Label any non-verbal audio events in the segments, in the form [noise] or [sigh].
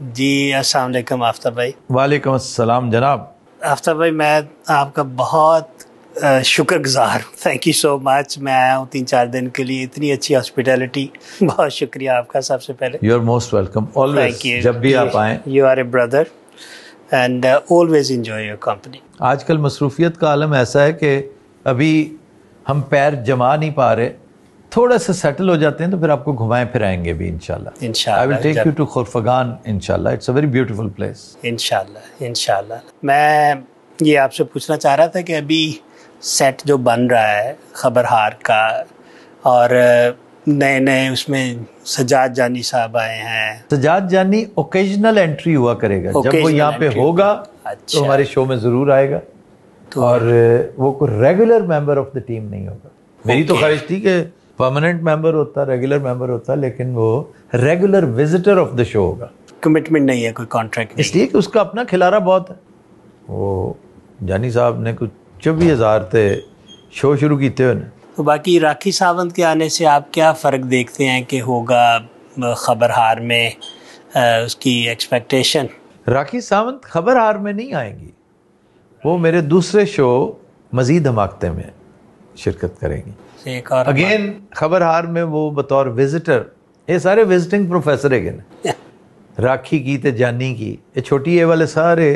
जी असल आफ्ताब भाई वालेकुम अस्सलाम जनाब आफ्ताब भाई मैं आपका बहुत शुक्र गुज़ार हूँ थैंक यू सो मच मैं आया हूँ तीन चार दिन के लिए इतनी अच्छी हॉस्पिटैलिटी बहुत शुक्रिया आपका सबसे पहले you are most welcome you जब भी आप आए you are a brother and always enjoy your company आजकल मसरूफियत का आलम ऐसा है कि अभी हम पैर जमा नहीं पा रहे थोड़ा सा सेटल हो जाते हैं तो फिर आपको घुमाएं आएंगे भी इंशाल्लाह I will take you to Khorfakkan इंशाल्लाह it's a very beautiful place इंशाल्लाह इंशाल्लाह मैं ये आपसे पूछना चाह रहा था कि अभी सेट जो बन रहा है खबरहार का और नए नए उसमें सजाद जानी साहब आए हैं सजाद जानी ओकेजनल एंट्री हुआ करेगा जब वो यहाँ पे होगा तो अच्छा। तो हमारे शो में ज़रूर आएगा तो और वो कोई regular member of the team नहीं होगा मेरी तो ख्वाहिश थी कि परमानेंट मेंबर होता रेगुलर मेंबर होता लेकिन वो regular visitor of the show होगा कमिटमेंट नहीं है कोई कॉन्ट्रैक्ट इसलिए कि उसका अपना खिलारा बहुत है वो जानी साहब ने कुछ चौबीस हज़ार थे शो शुरू किए उन्हें तो बाकी राखी सावंत के आने से आप क्या फ़र्क देखते हैं कि होगा खबर हार में आ, उसकी एक्सपेक्टेशन राखी सावंत खबर हार में नहीं आएंगी वो मेरे दूसरे शो मज़ीद धमाकते में शिरकत करेंगी अगेन खबर हार में वो बतौर विजिटर ये सारे विजिटिंग प्रोफेसर है राखी की तो जानी की ये छोटी ये वाले सारे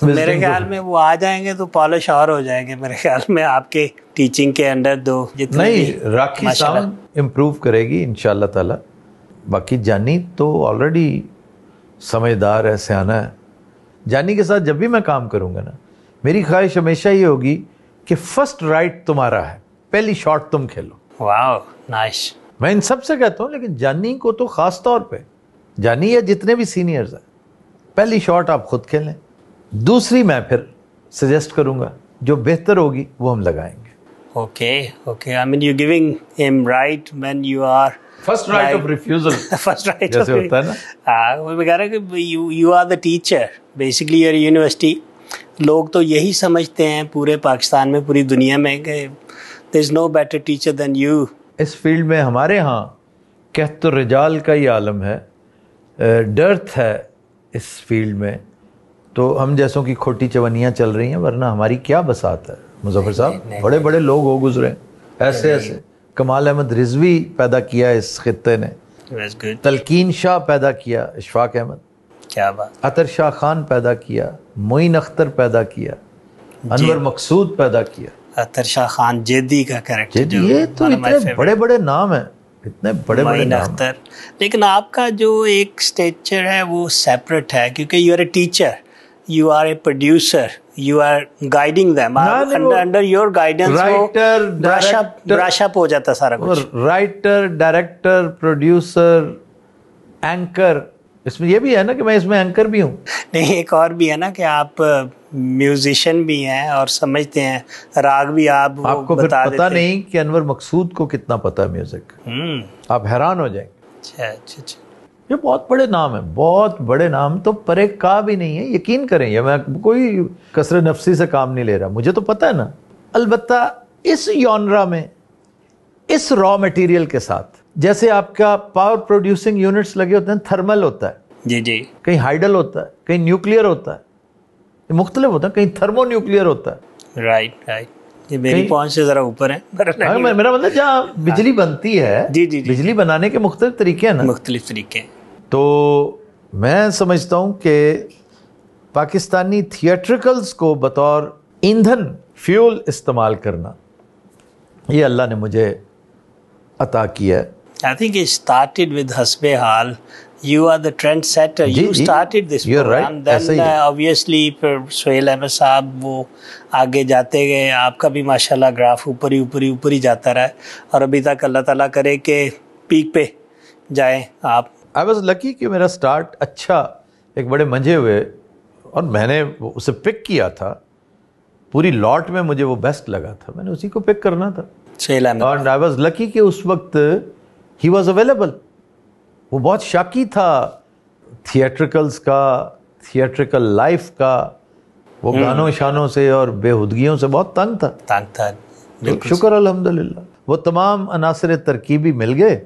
तो मेरे ख्याल में वो आ जाएंगे तो पॉलिश और हो जाएंगे मेरे ख्याल में आपके टीचिंग के अंडर दो जितने नहीं राखी साउंड इम्प्रूव करेगी इन ताला बाकी जानी तो ऑलरेडी समझदार है सियाना है जानी के साथ जब भी मैं काम करूँगा ना मेरी ख्वाहिश हमेशा ये होगी कि फर्स्ट राइट तुम्हारा है पहली शॉट तुम खेलो वाओ नाइस मैं इन सबसे कहता हूँ लेकिन जानी को तो खास तौर पे जानी या जितने भी सीनियर्स हैं पहली शॉट आप खुद खेलें दूसरी मैं फिर सजेस्ट करूँगा जो बेहतर होगी वो हम लगाएंगे okay okay I mean you giving him right when you are first right of refusal first right जैसे होता है ना हां ah, वो मैं कह रहा कि you you are the teacher basically your university लोग तो यही समझते हैं पूरे पाकिस्तान में पूरी दुनिया में there is no better teacher than you इस फील्ड में हमारे यहाँ कहत रजाल का ही आलम है डर्थ है इस फील्ड में तो हम जैसों की खोटी चवनियाँ चल रही हैं वरना हमारी क्या बसात है मुजफ्फर साहब बड़े बड़े लोग हो गुजरे ऐसे ऐसे कमाल अहमद रिजवी पैदा किया इस खत्े ने तलकीन शाह पैदा किया इशफाक अहमद क्या बात अतर शाह खान पैदा किया मोइन अख्तर पैदा किया अनवर मकसूद पैदा किया अतर शाह खान जेदी का कैरेक्टर ये तो इतने बड़े बड़े नाम है इतने बड़े बड़े अख्तर लेकिन आपका जो एक स्टेचर है वो सेपरेट है क्योंकि you are a teacher you are a producer you are guiding them under your guidance writer brush up हो जाता सारा कुछ राइटर डायरेक्टर प्रोड्यूसर एंकर इसमें ये भी है ना कि मैं इसमें एंकर भी हूँ नहीं एक और भी है ना कि आप म्यूजिशियन भी हैं और समझते हैं राग भी आप आपको बता पता देते नहीं कि अनवर मकसूद को कितना पता है म्यूजिक हम्म। आप हैरान हो जाएंगे अच्छा अच्छा अच्छा ये बहुत बड़े नाम है बहुत बड़े नाम तो परे का भी नहीं है यकीन करें ये मैं कोई कसर नफसी से काम नहीं ले रहा मुझे तो पता है ना अलबत्ता इस योनरा में इस रॉ मटेरियल के साथ जैसे आपका पावर प्रोड्यूसिंग यूनिट्स लगे होते हैं थर्मल होता है जी जी कहीं हाइडल होता है कहीं न्यूक्लियर होता है मुख्तलिफ होता है कहीं थर्मो न्यूक्लियर होता है राइट राइट ये मेरी पहुंच से जरा ऊपर है हाँ, मेरा, मेरा मतलब जहाँ हाँ। बिजली बनती है जी जी, जी बिजली बनाने के मुख्तलिफ तरीके हैं ना मुख्तलिफ तरीके तो मैं समझता हूँ कि पाकिस्तानी थिएट्रिकल्स को बतौर ईंधन फ्यूल इस्तेमाल करना ये अल्लाह ने मुझे अता किया है I think it started with Hasbehal. You are the trendsetter. Ji, you started this you're program. Right. Then uh, obviously फिर सोहेल अहमद साहब वो आगे जाते गए आपका भी माशाल्लाह ग्राफ ऊपर ही ऊपर ही ऊपर ही जाता रहा और अभी तक अल्लाह ताला करे के पीक पे जाए आप आई वॉज लकी कि मेरा स्टार्ट अच्छा एक बड़े मंझे हुए और मैंने उसे पिक किया था पूरी लॉट में मुझे वो बेस्ट लगा था मैंने उसी को पिक करना था और आई वॉज लकी कि उस वक्त ही वॉज अवेलेबल वो बहुत शाकी था थिएट्रिकल्स का थिएट्रिकल लाइफ का वो hmm. गानों शानों से और बेहुदगियों से बहुत तंग था तंग था तो शुक्र अल्हम्दुलिल्लाह वो तमाम अनासर तरकीबी मिल गए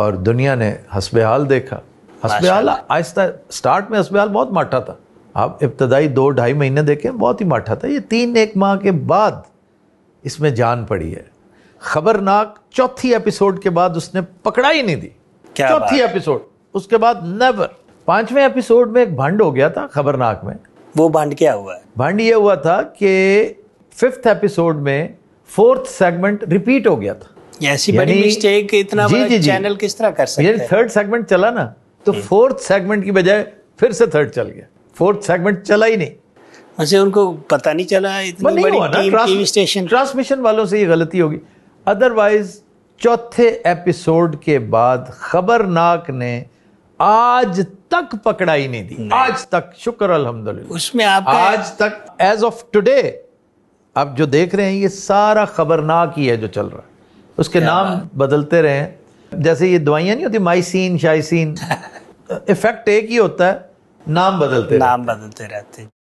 और दुनिया ने हसब हाल देखा हसब हाल आहिस्ता स्टार्ट में हसब हाल बहुत माठा था आप इब्तदाई दो ढाई महीने देखें बहुत ही माठा था ये तीन एक माह के बाद इसमें जान पड़ी है खबरनाक चौथी एपिसोड के बाद उसने पकड़ा ही नहीं दी क्या चौथी एपिसोड उसके बाद नेवर पांचवें एपिसोड में एक भंड हो गया था खबरनाक में वो भंड क्या हुआ है भंड ये हुआ था कि फिफ्थ एपिसोड में फोर्थ सेगमेंट रिपीट हो गया था ऐसी बड़ी मिस्टेक इतना जी, जी, जी, चैनल किस तरह कर सकते हैं थर्ड सेगमेंट चला ना तो फोर्थ सेगमेंट की बजाय फिर से थर्ड चल गया फोर्थ सेगमेंट चला ही नहीं वैसे उनको पता नहीं चला इतनी बड़ी टीम ट्रांसमिशन वालों से ये गलती होगी अदरवाइज चौथे एपिसोड के बाद खबरनाक ने आज तक पकड़ाई नहीं दी नहीं। आज तक शुक्र अल्हम्दुलिल्लाह उसमें आप आज तक एज ऑफ टुडे आप जो देख रहे हैं ये सारा खबरनाक ही है जो चल रहा है उसके नाम बदलते रहे जैसे ये दवाइयां नहीं होती माइसिन शाइसिन इफेक्ट [laughs] एक ही होता है नाम बदलते नाम रहते। बदलते रहते